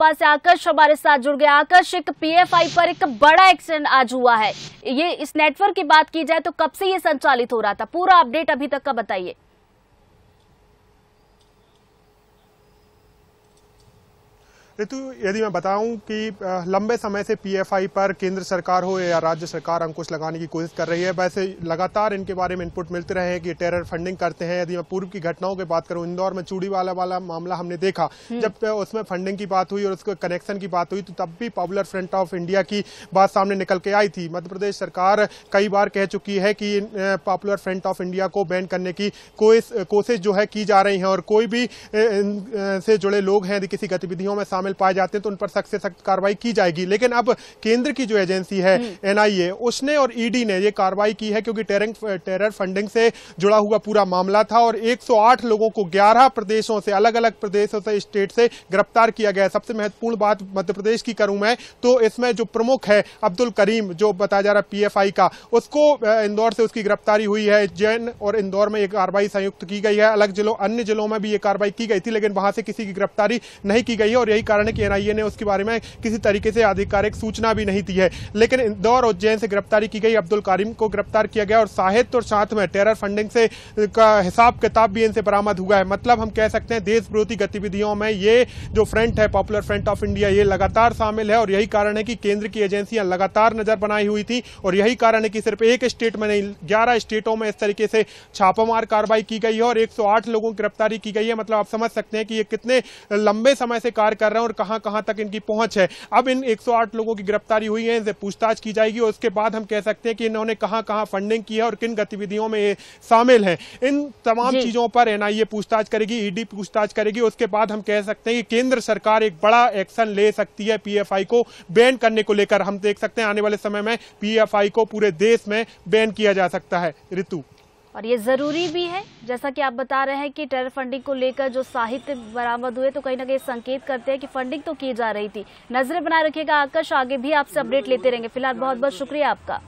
पास से आकर्ष हमारे साथ जुड़ गया आकर्ष एक पीएफआई पर एक बड़ा एक्सीडेंट आज हुआ है ये इस नेटवर्क की बात की जाए तो कब से ये संचालित हो रहा था पूरा अपडेट अभी तक का बताइए ऋतु यदि मैं बताऊं कि लंबे समय से पीएफआई पर केंद्र सरकार हो या राज्य सरकार अंकुश लगाने की कोशिश कर रही है वैसे लगातार इनके बारे में इनपुट मिलते रहे हैं कि टेरर फंडिंग करते हैं यदि मैं पूर्व की घटनाओं की बात करूं इंदौर में चूड़ी वाला वाला मामला हमने देखा हम्म। जब उसमें फंडिंग की बात हुई और उसके कनेक्शन की बात हुई तो तब भी पॉपुलर फ्रंट ऑफ इंडिया की बात सामने निकल के आई थी मध्य प्रदेश सरकार कई बार कह चुकी है कि पॉपुलर फ्रंट ऑफ इंडिया को बैन करने की कोशिश जो है की जा रही है और कोई भी से जुड़े लोग हैं यदि किसी गतिविधियों में शामिल शामिल पाए जाते हैं तो उन पर सख्त से सख्त कार्रवाई की जाएगी लेकिन अब केंद्र की जो एजेंसी है हम्म। एनआईए उसने और ईडी ने ये कार्रवाई की है क्योंकि टेरंग टेरर फंडिंग से जुड़ा हुआ पूरा मामला था और 108 लोगों को 11 प्रदेशों से अलग अलग प्रदेशों से स्टेट से गिरफ्तार किया गया सबसे महत्वपूर्ण बात मध्य प्रदेश की करूं मैं तो इसमें जो प्रमुख है अब्दुल करीम जो बताया जा रहा है पीएफआई का उसको इंदौर से उसकी गिरफ्तारी हुई है जैन और इंदौर में एक कार्रवाई संयुक्त की गई है अलग जिलों अन्य जिलों में भी ये कार्रवाई की गई थी लेकिन वहां से किसी की गिरफ्तारी नहीं की गई है और यही कारण है कि एनआईए ने उसके बारे में किसी तरीके से आधिकारिक सूचना भी नहीं दी है लेकिन इंदौर उज्जैन से गिरफ्तारी की गई अब्दुल करीम को गिरफ्तार किया गया और साहित्य और साथ में टेरर फंडिंग से का हिसाब किताब भी इनसे बरामद हुआ है मतलब हम कह सकते हैं देश विरोधी गतिविधियों में ये जो फ्रंट है पॉपुलर फ्रंट ऑफ इंडिया ये लगातार शामिल है और यही कारण है कि केंद्र की एजेंसियां लगातार नजर बनाई हुई थी और यही कारण है कि सिर्फ एक स्टेट में नहीं ग्यारह स्टेटों में इस तरीके से छापामार कार्रवाई की गई है और एक लोगों की गिरफ्तारी की गई है मतलब आप समझ सकते हैं कि ये कितने लंबे समय से कार्य कर रहे हैं और कहां कहां तक इनकी पहुंच है अब इन 108 लोगों की गिरफ्तारी हुई है इनसे पूछताछ की जाएगी और उसके बाद हम कह सकते हैं कि इन्होंने कहां कहां फंडिंग की है और किन गतिविधियों में शामिल है इन तमाम चीजों पर एनआईए पूछताछ करेगी ईडी पूछताछ करेगी उसके बाद हम कह सकते हैं कि केंद्र सरकार एक बड़ा एक्शन ले सकती है पी को बैन करने को लेकर हम देख सकते हैं आने वाले समय में पी को पूरे देश में बैन किया जा सकता है ऋतु और ये ज़रूरी भी है जैसा कि आप बता रहे हैं कि टेरर फंडिंग को लेकर जो साहित्य बरामद हुए तो कहीं ना कहीं संकेत करते हैं कि फंडिंग तो की जा रही थी नजरें बनाए रखिएगा आकर्ष आगे भी आपसे अपडेट लेते रहेंगे फिलहाल बहुत बहुत शुक्रिया आपका